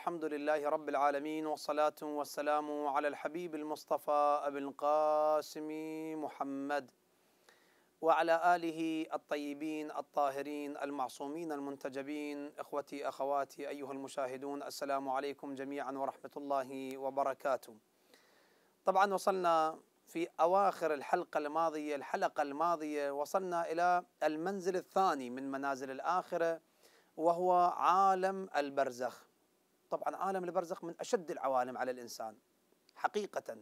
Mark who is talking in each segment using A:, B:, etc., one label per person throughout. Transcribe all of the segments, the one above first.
A: الحمد لله رب العالمين والصلاة والسلام على الحبيب المصطفى أبي القاسم محمد وعلى آله الطيبين الطاهرين المعصومين المنتجبين إخوتي أخواتي أيها المشاهدون السلام عليكم جميعا ورحمة الله وبركاته طبعا وصلنا في أواخر الحلقة الماضية الحلقة الماضية وصلنا إلى المنزل الثاني من منازل الآخرة وهو عالم البرزخ طبعا عالم البرزخ من أشد العوالم على الإنسان حقيقة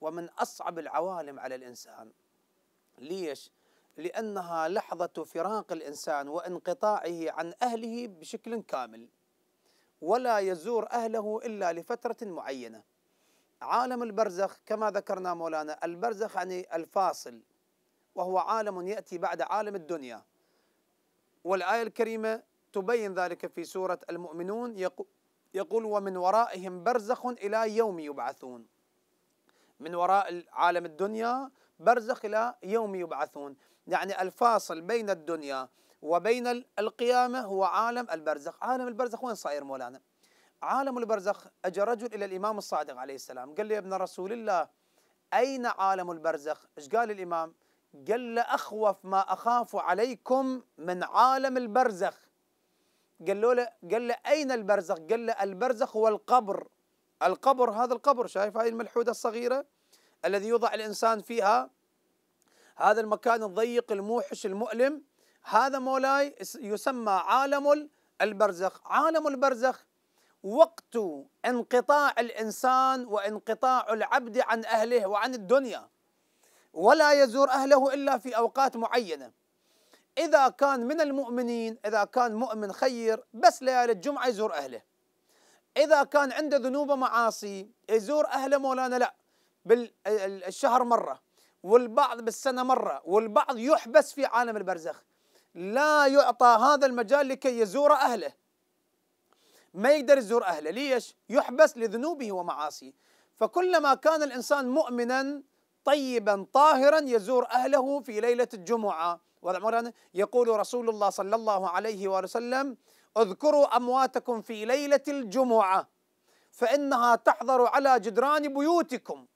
A: ومن أصعب العوالم على الإنسان ليش؟ لأنها لحظة فراق الإنسان وانقطاعه عن أهله بشكل كامل ولا يزور أهله إلا لفترة معينة عالم البرزخ كما ذكرنا مولانا البرزخ يعني الفاصل وهو عالم يأتي بعد عالم الدنيا والآية الكريمة تبين ذلك في سورة المؤمنون يقول يقول ومن ورائهم برزخ إلى يوم يبعثون من وراء عالم الدنيا برزخ إلى يوم يبعثون يعني الفاصل بين الدنيا وبين القيامة هو عالم البرزخ عالم البرزخ وين صاير مولانا عالم البرزخ أجى رجل إلى الإمام الصادق عليه السلام قال لي يا ابن رسول الله أين عالم البرزخ إيش قال الإمام قال له أخوف ما أخاف عليكم من عالم البرزخ قالوا له قال له اين البرزخ؟ قال له البرزخ هو القبر القبر هذا القبر شايف هذه الملحوده الصغيره الذي يوضع الانسان فيها هذا المكان الضيق الموحش المؤلم هذا مولاي يسمى عالم البرزخ عالم البرزخ وقت انقطاع الانسان وانقطاع العبد عن اهله وعن الدنيا ولا يزور اهله الا في اوقات معينه إذا كان من المؤمنين إذا كان مؤمن خير بس ليالي الجمعة يزور أهله إذا كان عنده ذنوب ومعاصي يزور أهله مولانا لا بالشهر مرة والبعض بالسنة مرة والبعض يحبس في عالم البرزخ لا يعطى هذا المجال لكي يزور أهله ما يقدر يزور أهله ليش؟ يحبس لذنوبه ومعاصيه فكلما كان الإنسان مؤمنا طيبا طاهرا يزور أهله في ليلة الجمعة والعمران يقول رسول الله صلى الله عليه وآله وسلم اذكروا أمواتكم في ليلة الجمعة فإنها تحضر على جدران بيوتكم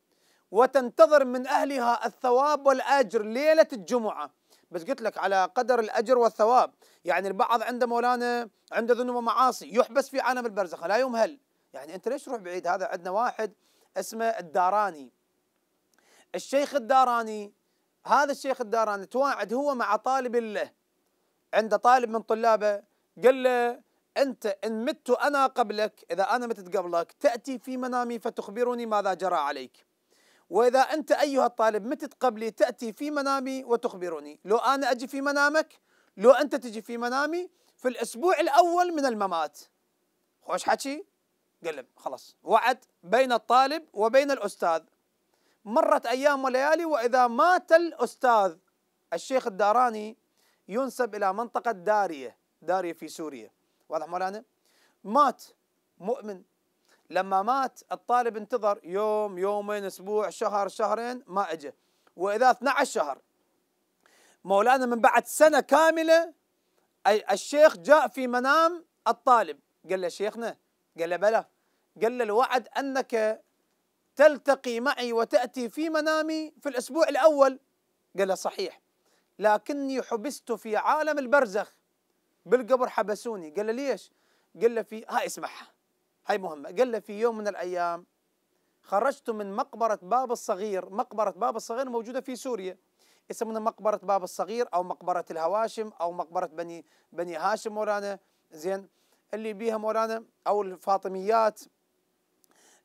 A: وتنتظر من أهلها الثواب والأجر ليلة الجمعة بس قلت لك على قدر الأجر والثواب يعني البعض عنده مولانا عنده ذنوب ومعاصي يحبس في عالم البرزخ لا يمهل يعني أنت ليش تروح بعيد هذا عندنا واحد اسمه الداراني الشيخ الداراني هذا الشيخ الداراني تواعد هو مع طالب له عند طالب من طلابه قال له أنت إن مت أنا قبلك إذا أنا متت قبلك تأتي في منامي فتخبرني ماذا جرى عليك وإذا أنت أيها الطالب متت قبلي تأتي في منامي وتخبرني لو أنا أجي في منامك لو أنت تجي في منامي في الأسبوع الأول من الممات خوش حكي قال خلاص وعد بين الطالب وبين الأستاذ مرت أيام وليالي وإذا مات الأستاذ الشيخ الداراني ينسب إلى منطقة دارية دارية في سوريا واضح مولانا مات مؤمن لما مات الطالب انتظر يوم يومين أسبوع شهر شهرين ما أجا وإذا 12 شهر مولانا من بعد سنة كاملة الشيخ جاء في منام الطالب قال له شيخنا قال له بلى قال له الوعد أنك تلتقي معي وتأتي في منامي في الأسبوع الأول قال له صحيح لكني حبست في عالم البرزخ بالقبر حبسوني قال له ليش قال له في هاي اسمعها هاي مهمة قال له في يوم من الأيام خرجت من مقبرة باب الصغير مقبرة باب الصغير موجودة في سوريا يسمونها مقبرة باب الصغير أو مقبرة الهواشم أو مقبرة بني بني هاشم مولانا زين اللي بيها مولانا أو الفاطميات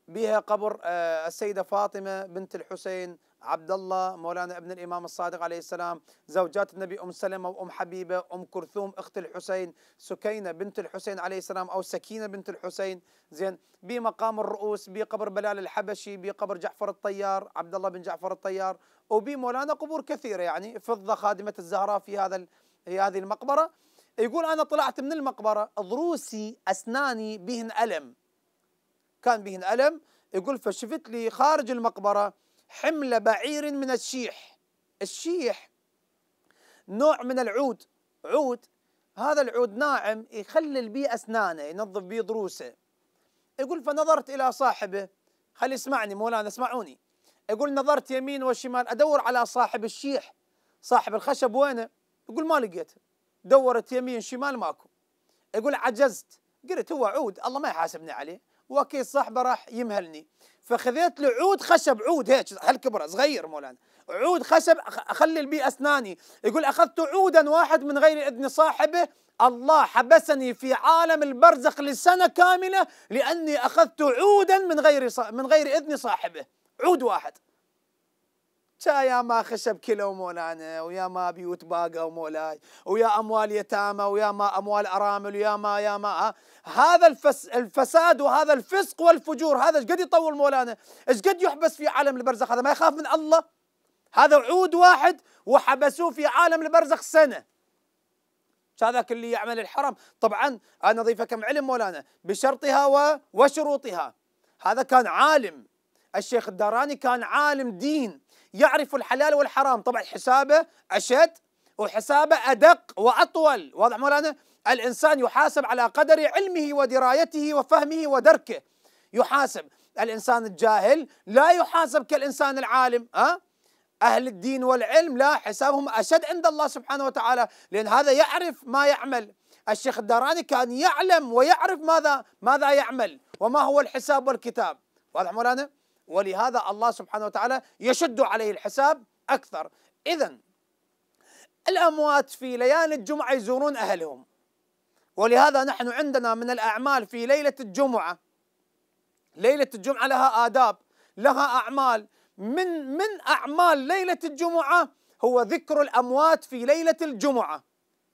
A: بها قبر آه، السيدة فاطمة بنت الحسين عبد الله مولانا ابن الامام الصادق عليه السلام، زوجات النبي ام سلمه وام حبيبه، ام كلثوم اخت الحسين، سكينه بنت الحسين عليه السلام او سكينه بنت الحسين، زين بمقام الرؤوس، بقبر بلال الحبشي، بقبر جعفر الطيار، عبد الله بن جعفر الطيار، وبمولانا قبور كثيره يعني فضه خادمه الزهراء في هذا في هذه المقبره، يقول انا طلعت من المقبره ضروسي اسناني بهن الم، كان به ألم يقول فشفت لي خارج المقبرة حمل بعير من الشيح الشيح نوع من العود عود هذا العود ناعم يخلل به أسنانه ينظف بيه ضروسه يقول فنظرت إلى صاحبه خلي اسمعني مولانا اسمعوني يقول نظرت يمين وشمال أدور على صاحب الشيح صاحب الخشب وينه يقول ما لقيته دورت يمين شمال ماكو يقول عجزت قلت هو عود الله ما يحاسبني عليه وكي صاحبه راح يمهلني فخذيت له عود خشب عود هيك هالكبره صغير مولانا عود خشب اخلي به اسناني يقول اخذت عودا واحد من غير اذن صاحبه الله حبسني في عالم البرزخ لسنه كامله لاني اخذت عودا من غير من غير اذن صاحبه عود واحد تا يا ما خشب كلى مولانا ويا ما بيوت باقة ومولاي ويا أموال يتامى ويا ما أموال أرامل ويا ما يا ما هذا الفس الفساد وهذا الفسق والفجور هذا ايش قد يطول مولانا ايش قد يحبس في عالم البرزخ هذا ما يخاف من الله هذا عود واحد وحبسوه في عالم البرزخ سنة هذاك اللي يعمل الحرم طبعا أنا أضيف كم علم مولانا بشرطها وشروطها هذا كان عالم الشيخ الداراني كان عالم دين يعرف الحلال والحرام طبعا حسابه أشد وحسابه أدق وأطول واضح مولانا الإنسان يحاسب على قدر علمه ودرايته وفهمه ودركه يحاسب الإنسان الجاهل لا يحاسب كالإنسان العالم أه؟ أهل الدين والعلم لا حسابهم أشد عند الله سبحانه وتعالى لأن هذا يعرف ما يعمل الشيخ الدراني كان يعلم ويعرف ماذا ماذا يعمل وما هو الحساب والكتاب واضح مولانا؟ ولهذا الله سبحانه وتعالى يشد عليه الحساب أكثر إذا الأموات في ليالي الجمعة يزورون أهلهم ولهذا نحن عندنا من الأعمال في ليلة الجمعة ليلة الجمعة لها آداب لها أعمال من من أعمال ليلة الجمعة هو ذكر الأموات في ليلة الجمعة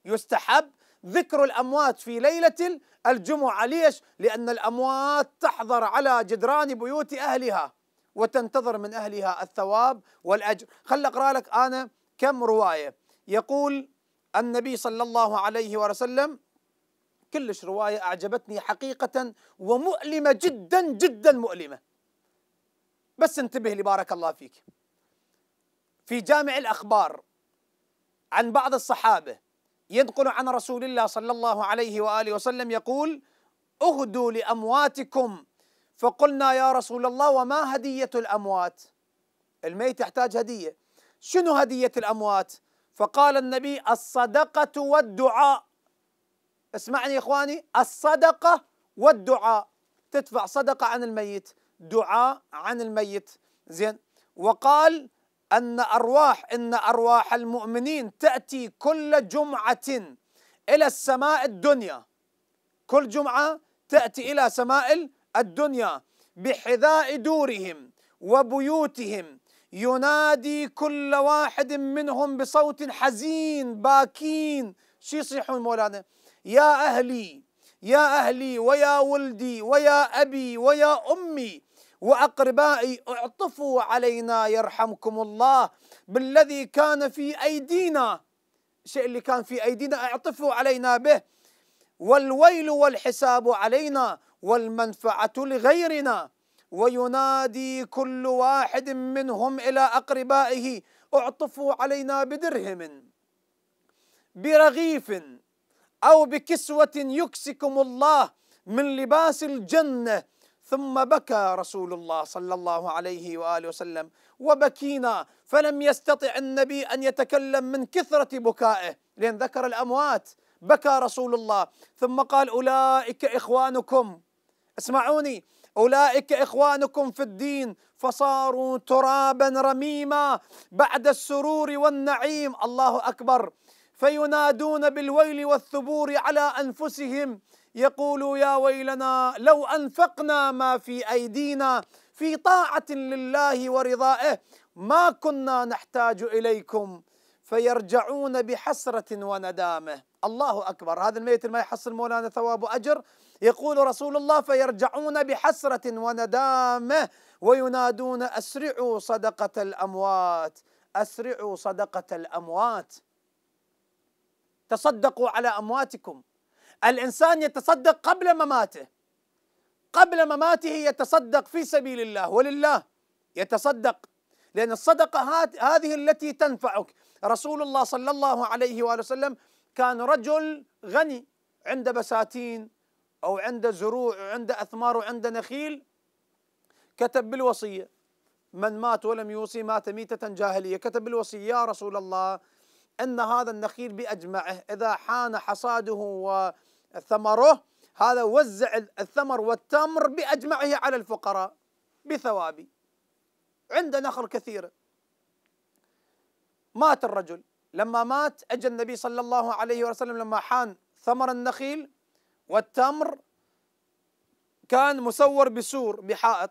A: يستحب ذكر الأموات في ليلة الجمعة ليش؟ لأن الأموات تحضر على جدران بيوت أهلها وتنتظر من أهلها الثواب والأجر خل أقرأ لك أنا كم رواية يقول النبي صلى الله عليه وسلم كلش رواية أعجبتني حقيقة ومؤلمة جدا جدا مؤلمة بس انتبه لي بارك الله فيك في جامع الأخبار عن بعض الصحابة ينقل عن رسول الله صلى الله عليه وآله وسلم يقول اهدوا لأمواتكم فقلنا يا رسول الله وما هدية الأموات الميت يحتاج هدية شنو هدية الأموات فقال النبي الصدقة والدعاء اسمعني يا إخواني الصدقة والدعاء تدفع صدقة عن الميت دعاء عن الميت زين وقال أن أرواح إن أرواح المؤمنين تأتي كل جمعة إلى السماء الدنيا كل جمعة تأتي إلى سماء الدنيا بحذاء دورهم وبيوتهم ينادي كل واحد منهم بصوت حزين باكين شو يصيحون مولانا يا أهلي يا أهلي ويا ولدي ويا أبي ويا أمي وأقربائي اعطفوا علينا يرحمكم الله بالذي كان في أيدينا الشيء اللي كان في أيدينا اعطفوا علينا به والويل والحساب علينا والمنفعة لغيرنا وينادي كل واحد منهم إلى أقربائه اعطفوا علينا بدرهم برغيف أو بكسوة يكسكم الله من لباس الجنة ثم بكى رسول الله صلى الله عليه وآله وسلم وبكينا فلم يستطع النبي أن يتكلم من كثرة بكائه لأن ذكر الأموات بكى رسول الله ثم قال أولئك إخوانكم اسمعوني أولئك إخوانكم في الدين فصاروا ترابا رميما بعد السرور والنعيم الله أكبر فينادون بالويل والثبور على أنفسهم يقول يا ويلنا لو أنفقنا ما في أيدينا في طاعة لله ورضائه ما كنا نحتاج إليكم فيرجعون بحسرة وندامة الله أكبر هذا الميت ما يحصل مولانا ثواب وأجر يقول رسول الله فيرجعون بحسرة وندامة وينادون أسرعوا صدقة الأموات أسرعوا صدقة الأموات تصدقوا على أمواتكم الإنسان يتصدق قبل مماته قبل مماته يتصدق في سبيل الله ولله يتصدق لأن الصدقة هذه التي تنفعك رسول الله صلى الله عليه وآله وسلم كان رجل غني عنده بساتين أو عنده زروع وعنده أثمار وعنده نخيل كتب بالوصية من مات ولم يوصي مات ميتة جاهلية كتب بالوصية يا رسول الله أن هذا النخيل بأجمعه إذا حان حصاده وثمره هذا وزع الثمر والتمر بأجمعه على الفقراء بثوابي عنده نخل كثيرة مات الرجل لما مات أجى النبي صلى الله عليه وسلم لما حان ثمر النخيل والتمر كان مسور بسور بحائط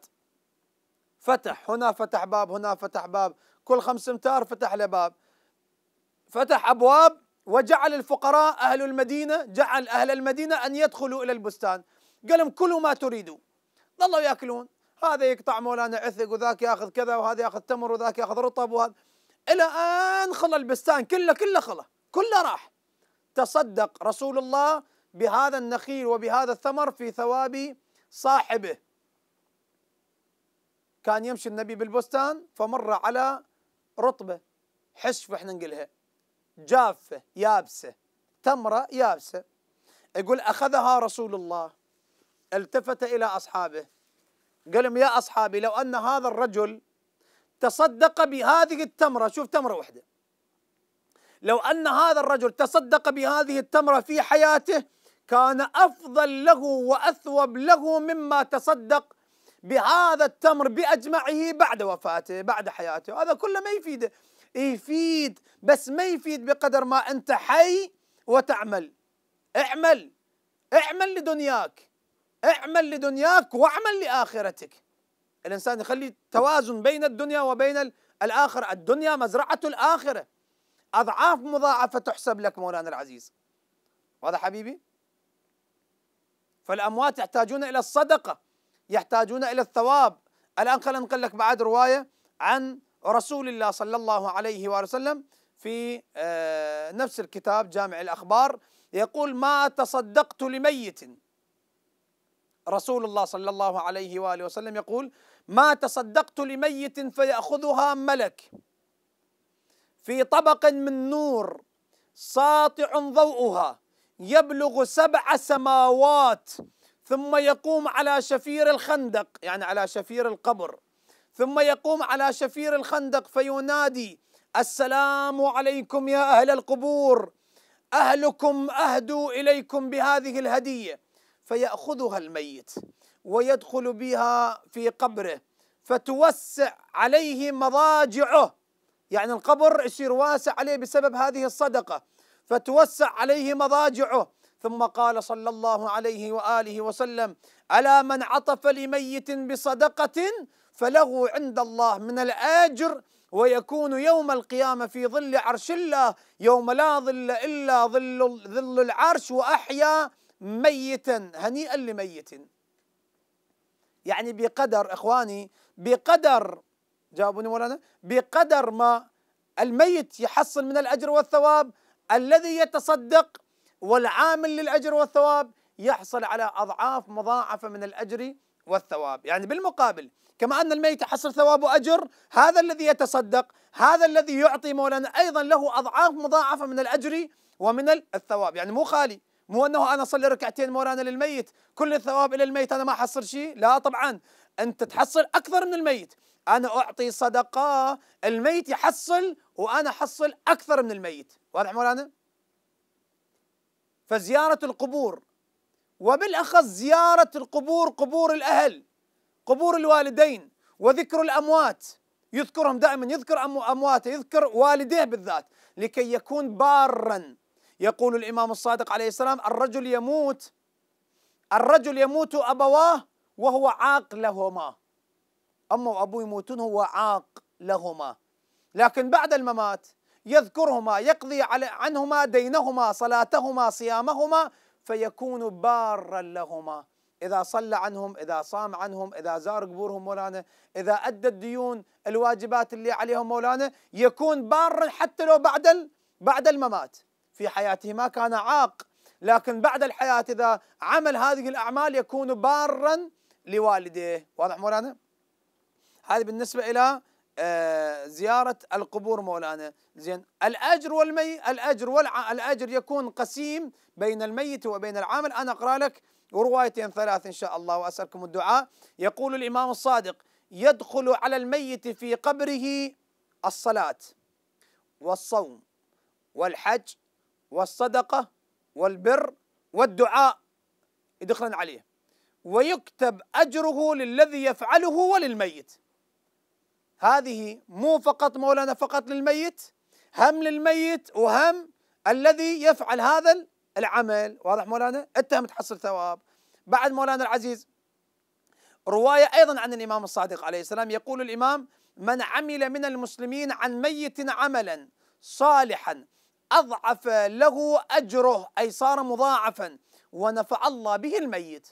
A: فتح هنا فتح باب هنا فتح باب كل خمس امتار فتح له باب فتح أبواب وجعل الفقراء أهل المدينة جعل أهل المدينة أن يدخلوا إلى البستان قال لهم كلوا ما تريدوا ظلوا ياكلون هذا يقطع مولانا عثق وذاك ياخذ كذا وهذا ياخذ تمر وذاك ياخذ رطب وهذا إلى أن خلى البستان كله كله خلى كله راح تصدق رسول الله بهذا النخيل وبهذا الثمر في ثواب صاحبه كان يمشي النبي بالبستان فمر على رطبة حشفة احنا نقولها جافة يابسة تمرة يابسة يقول أخذها رسول الله التفت إلى أصحابه قال لهم يا أصحابي لو أن هذا الرجل تصدق بهذه التمرة شوف تمرة واحدة لو أن هذا الرجل تصدق بهذه التمرة في حياته كان أفضل له وأثوب له مما تصدق بهذا التمر بأجمعه بعد وفاته بعد حياته هذا كله ما يفيده يفيد بس ما يفيد بقدر ما أنت حي وتعمل اعمل اعمل لدنياك اعمل لدنياك واعمل لآخرتك الإنسان يخلي توازن بين الدنيا وبين الآخرة الدنيا مزرعة الآخرة أضعاف مضاعفة تحسب لك مولانا العزيز واضح حبيبي فالأموات يحتاجون إلى الصدقة يحتاجون إلى الثواب الآن خلينا نقل لك بعد رواية عن رسول الله صلى الله عليه وآله وسلم في آه، نفس الكتاب جامع الأخبار يقول ما تصدقت لميت رسول الله صلى الله عليه وآله وسلم يقول ما تصدقت لميت فيأخذها ملك في طبق من نور ساطع ضوءها يبلغ سبع سماوات ثم يقوم على شفير الخندق يعني على شفير القبر ثم يقوم على شفير الخندق فينادي السلام عليكم يا اهل القبور اهلكم اهدوا اليكم بهذه الهديه فياخذها الميت ويدخل بها في قبره فتوسع عليه مضاجعه يعني القبر يصير واسع عليه بسبب هذه الصدقة فتوسع عليه مضاجعه ثم قال صلى الله عليه وآله وسلم ألا من عطف لميت بصدقة فله عند الله من الآجر ويكون يوم القيامة في ظل عرش الله يوم لا ظل إلا ظل, ظل العرش وأحيا ميتا هنيئا لميت يعني بقدر إخواني بقدر جاوبوني مولانا بقدر ما الميت يحصل من الأجر والثواب الذي يتصدق والعامل للأجر والثواب يحصل على أضعاف مضاعفة من الأجر والثواب يعني بالمقابل كما أن الميت يحصل ثواب وأجر هذا الذي يتصدق هذا الذي يعطي مولانا أيضا له أضعاف مضاعفة من الأجر ومن الثواب يعني مو خالي مو انه انا اصلي ركعتين مولانا للميت كل الثواب الى الميت انا ما احصل شيء لا طبعا انت تحصل اكثر من الميت انا اعطي صدقه الميت يحصل وانا احصل اكثر من الميت واضح مولانا فزياره القبور وبالاخص زياره القبور قبور الاهل قبور الوالدين وذكر الاموات يذكرهم دائما يذكر امواته يذكر والديه بالذات لكي يكون بارا يقول الإمام الصادق عليه السلام الرجل يموت الرجل يموت أبواه وهو عاق لهما أمه وأبوه يموتون هو عاق لهما لكن بعد الممات يذكرهما يقضي عنهما دينهما صلاتهما صيامهما فيكون بارا لهما إذا صلى عنهم إذا صام عنهم إذا زار قبورهم مولانا إذا أدى الديون الواجبات اللي عليهم مولانا يكون بارا حتى لو بعد بعد الممات في حياته ما كان عاق لكن بعد الحياة إذا عمل هذه الأعمال يكون بارا لوالديه واضح مولانا هذا بالنسبة إلى آه، زيارة القبور مولانا زين الأجر والمي الأجر والع... الأجر يكون قسيم بين الميت وبين العامل أنا أقرأ لك وروايتين ثلاث إن شاء الله وأسألكم الدعاء يقول الإمام الصادق يدخل على الميت في قبره الصلاة والصوم والحج والصدقة والبر والدعاء يدخل عليه ويكتب أجره للذي يفعله وللميت هذه مو فقط مولانا فقط للميت هم للميت وهم الذي يفعل هذا العمل واضح مولانا اتهم تحصل ثواب بعد مولانا العزيز رواية أيضا عن الإمام الصادق عليه السلام يقول الإمام من عمل من المسلمين عن ميت عملا صالحا أضعف له أجره أي صار مضاعفا ونفع الله به الميت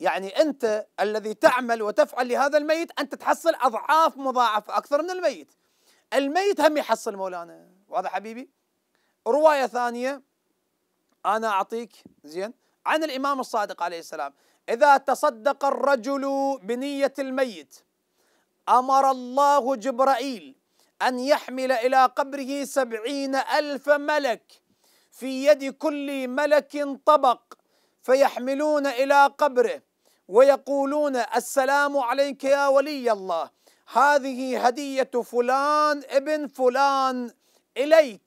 A: يعني أنت الذي تعمل وتفعل لهذا الميت أنت تحصل أضعاف مضاعفة أكثر من الميت الميت هم يحصل مولانا واضح حبيبي رواية ثانية أنا أعطيك زين عن الإمام الصادق عليه السلام إذا تصدق الرجل بنية الميت أمر الله جبرائيل أن يحمل إلى قبره سبعين ألف ملك في يد كل ملك طبق فيحملون إلى قبره ويقولون السلام عليك يا ولي الله هذه هدية فلان ابن فلان إليك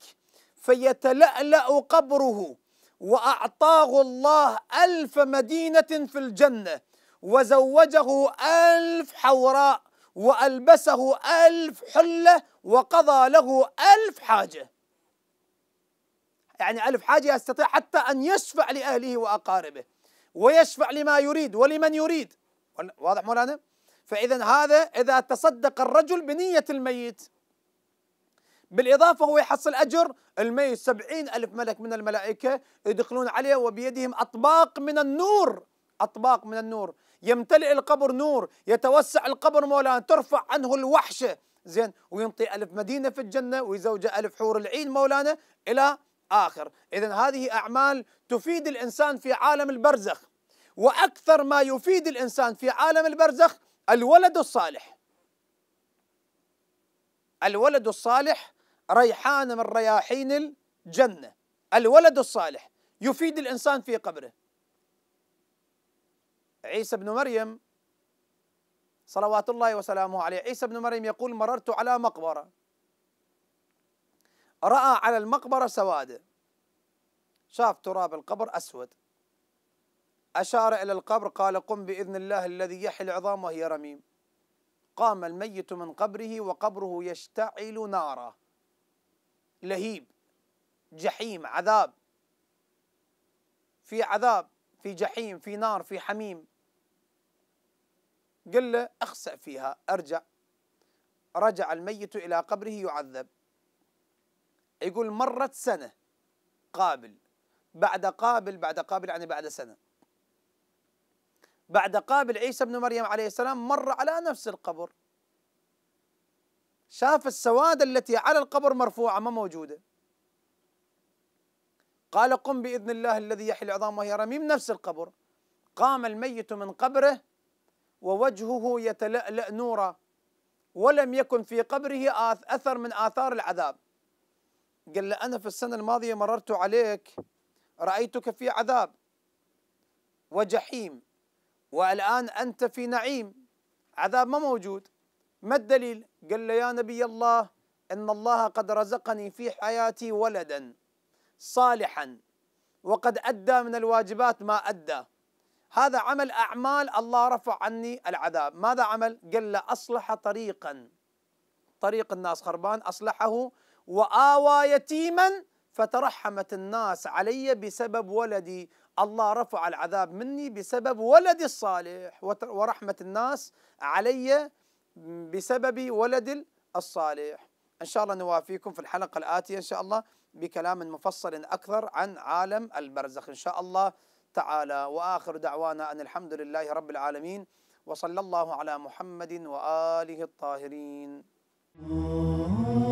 A: فيتلألأ قبره وأعطاه الله ألف مدينة في الجنة وزوجه ألف حوراء وألبسه ألف حلة وقضى له ألف حاجة يعني ألف حاجة يستطيع حتى أن يشفع لأهله وأقاربه ويشفع لما يريد ولمن يريد واضح مولانا؟ فإذا هذا إذا تصدق الرجل بنية الميت بالإضافة هو يحصل أجر الميت سبعين ألف ملك من الملائكة يدخلون عليه وبيدهم أطباق من النور أطباق من النور يمتلئ القبر نور يتوسع القبر مولانا ترفع عنه الوحشة زين وينطي ألف مدينة في الجنة ويزوج ألف حور العين مولانا إلى آخر إذا هذه أعمال تفيد الإنسان في عالم البرزخ وأكثر ما يفيد الإنسان في عالم البرزخ الولد الصالح الولد الصالح ريحان من رياحين الجنة الولد الصالح يفيد الإنسان في قبره عيسى بن مريم صلوات الله وسلامه عليه عيسى بن مريم يقول مررت على مقبرة رأى على المقبرة سواد شاف تراب القبر أسود أشار إلى القبر قال قم بإذن الله الذي يحيي العظام وهي رميم قام الميت من قبره وقبره يشتعل نارا لهيب جحيم عذاب في عذاب في جحيم في نار في حميم قل له اخسأ فيها ارجع رجع الميت إلى قبره يعذب يقول مرت سنة قابل بعد قابل بعد قابل يعني بعد سنة بعد قابل عيسى بن مريم عليه السلام مر على نفس القبر شاف السواد التي على القبر مرفوعة ما موجودة قال قم بإذن الله الذي يحيي العظام وهي رميم نفس القبر قام الميت من قبره ووجهه يتلألأ نورا ولم يكن في قبره أثر من آثار العذاب قال له أنا في السنة الماضية مررت عليك رأيتك في عذاب وجحيم والآن أنت في نعيم عذاب ما موجود ما الدليل؟ قال له يا نبي الله إن الله قد رزقني في حياتي ولدا صالحا وقد أدى من الواجبات ما أدى هذا عمل أعمال الله رفع عني العذاب ماذا عمل؟ قال له أصلح طريقا طريق الناس خربان أصلحه وآوى يتيما فترحمت الناس علي بسبب ولدي الله رفع العذاب مني بسبب ولدي الصالح ورحمة الناس علي بسبب ولدي الصالح إن شاء الله نوافيكم في الحلقة الآتية إن شاء الله بكلام مفصل أكثر عن عالم البرزخ إن شاء الله تعالى واخر دعوانا ان الحمد لله رب العالمين وصلى الله على محمد واله الطاهرين.